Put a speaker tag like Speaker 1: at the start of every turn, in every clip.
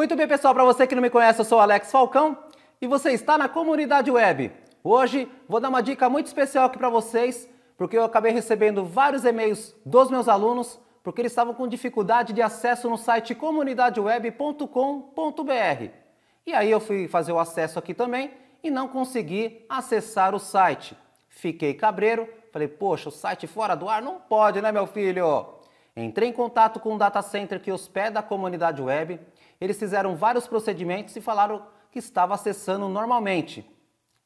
Speaker 1: Muito bem, pessoal, para você que não me conhece, eu sou Alex Falcão e você está na comunidade web. Hoje vou dar uma dica muito especial aqui para vocês, porque eu acabei recebendo vários e-mails dos meus alunos, porque eles estavam com dificuldade de acesso no site comunidadeweb.com.br. E aí eu fui fazer o acesso aqui também e não consegui acessar o site. Fiquei cabreiro, falei: "Poxa, o site fora do ar não pode, né, meu filho?" Entrei em contato com o data center que hospeda a comunidade web eles fizeram vários procedimentos e falaram que estava acessando normalmente.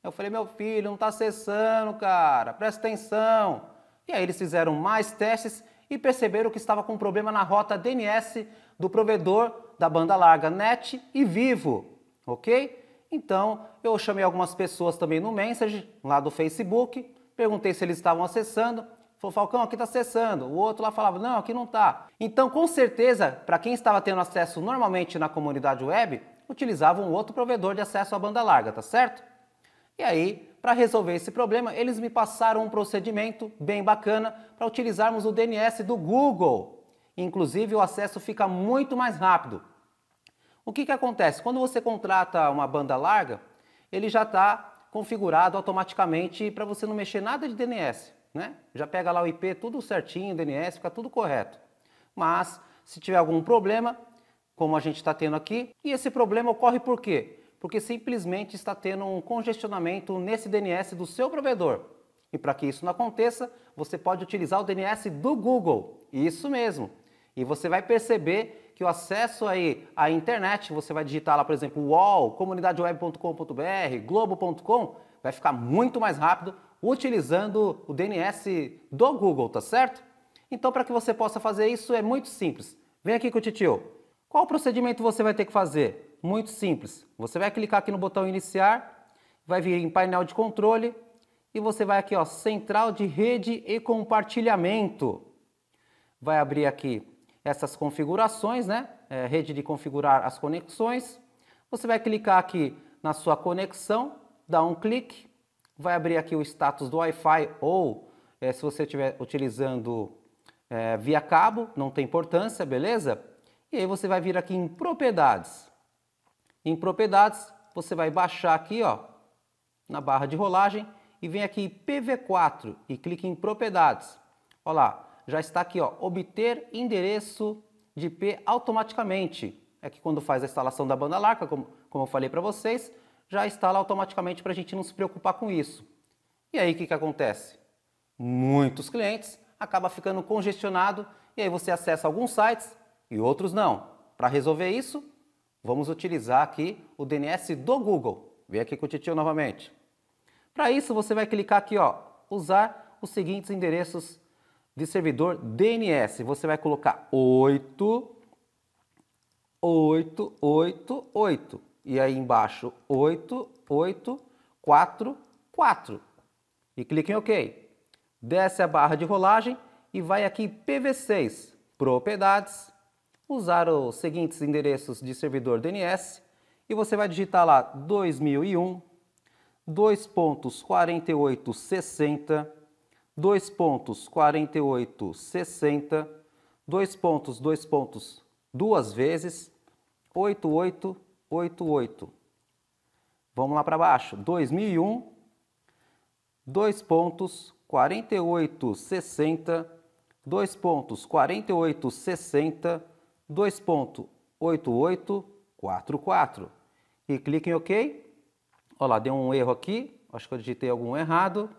Speaker 1: Eu falei, meu filho, não está acessando, cara, presta atenção. E aí eles fizeram mais testes e perceberam que estava com problema na rota DNS do provedor da banda larga NET e Vivo, ok? Então eu chamei algumas pessoas também no Message, lá do Facebook, perguntei se eles estavam acessando Falou, Falcão, aqui está acessando. O outro lá falava, não, aqui não está. Então, com certeza, para quem estava tendo acesso normalmente na comunidade web, utilizava um outro provedor de acesso à banda larga, tá certo? E aí, para resolver esse problema, eles me passaram um procedimento bem bacana para utilizarmos o DNS do Google. Inclusive, o acesso fica muito mais rápido. O que, que acontece? Quando você contrata uma banda larga, ele já está configurado automaticamente para você não mexer nada de DNS né? Já pega lá o IP tudo certinho, DNS, fica tudo correto. Mas se tiver algum problema, como a gente está tendo aqui, e esse problema ocorre por quê? Porque simplesmente está tendo um congestionamento nesse DNS do seu provedor. E para que isso não aconteça, você pode utilizar o DNS do Google. Isso mesmo. E você vai perceber que o acesso aí à internet, você vai digitar lá, por exemplo, wall, comunidadeweb.com.br, globo.com, vai ficar muito mais rápido utilizando o DNS do Google, tá certo? Então, para que você possa fazer isso, é muito simples. Vem aqui com o titio. Qual procedimento você vai ter que fazer? Muito simples. Você vai clicar aqui no botão iniciar, vai vir em painel de controle e você vai aqui, ó, central de rede e compartilhamento. Vai abrir aqui essas configurações, né? É, rede de configurar as conexões. Você vai clicar aqui na sua conexão, dá um clique vai abrir aqui o status do Wi-Fi ou é, se você estiver utilizando é, via cabo, não tem importância, beleza? E aí você vai vir aqui em propriedades. Em propriedades, você vai baixar aqui, ó, na barra de rolagem e vem aqui PV4 e clique em propriedades. Olha lá, já está aqui, ó, obter endereço de IP automaticamente. É que quando faz a instalação da banda larga, como, como eu falei para vocês, já instala automaticamente para a gente não se preocupar com isso. E aí o que, que acontece? Muitos clientes acaba ficando congestionado e aí você acessa alguns sites e outros não. Para resolver isso, vamos utilizar aqui o DNS do Google. Vem aqui com o titio novamente. Para isso, você vai clicar aqui, ó, usar os seguintes endereços de servidor DNS. Você vai colocar 8 8 e aí embaixo 8, 8, 4, 4. E clique em OK. Desce a barra de rolagem e vai aqui em PV6, Propriedades, usar os seguintes endereços de servidor DNS e você vai digitar lá 2001, 2.4860, 2.4860, 2 pontos, 2 pontos, duas vezes, 88 88. Vamos lá para baixo. 2001, 2 pontos, 48, 60, 2 pontos, 48, 60, 2 ponto, 88, 44. E clique em OK. Olha lá, deu um erro aqui. Acho que eu digitei algum errado.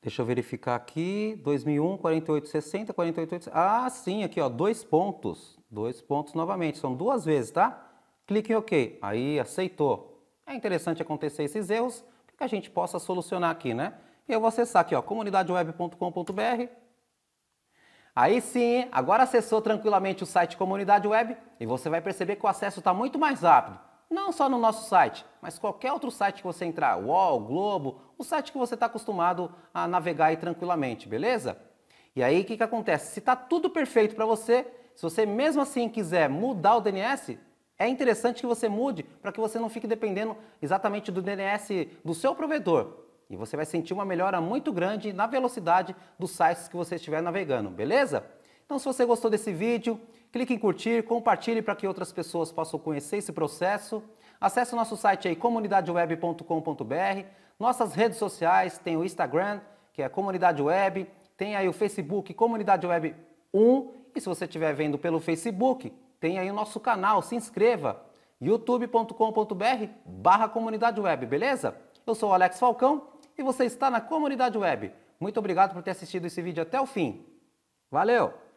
Speaker 1: Deixa eu verificar aqui. 2001, 48, 60, 48, 60. Ah, sim, aqui, ó, dois pontos. Dois pontos novamente. São duas vezes, tá? clique em OK. Aí aceitou. É interessante acontecer esses erros que a gente possa solucionar aqui, né? E eu vou acessar aqui, ó, comunidadeweb.com.br. Aí sim, agora acessou tranquilamente o site Comunidade Web e você vai perceber que o acesso está muito mais rápido. Não só no nosso site, mas qualquer outro site que você entrar, UOL, Globo, o site que você está acostumado a navegar aí tranquilamente, beleza? E aí o que, que acontece? Se está tudo perfeito para você, se você mesmo assim quiser mudar o DNS, é interessante que você mude para que você não fique dependendo exatamente do DNS do seu provedor. E você vai sentir uma melhora muito grande na velocidade dos sites que você estiver navegando, beleza? Então, se você gostou desse vídeo, clique em curtir, compartilhe para que outras pessoas possam conhecer esse processo. Acesse o nosso site aí, comunidadeweb.com.br. Nossas redes sociais, tem o Instagram, que é Comunidade Web, tem aí o Facebook Comunidade Web 1. E se você estiver vendo pelo Facebook, tem aí o nosso canal, se inscreva, youtube.com.br barra comunidade web, beleza? Eu sou o Alex Falcão e você está na comunidade web. Muito obrigado por ter assistido esse vídeo até o fim. Valeu!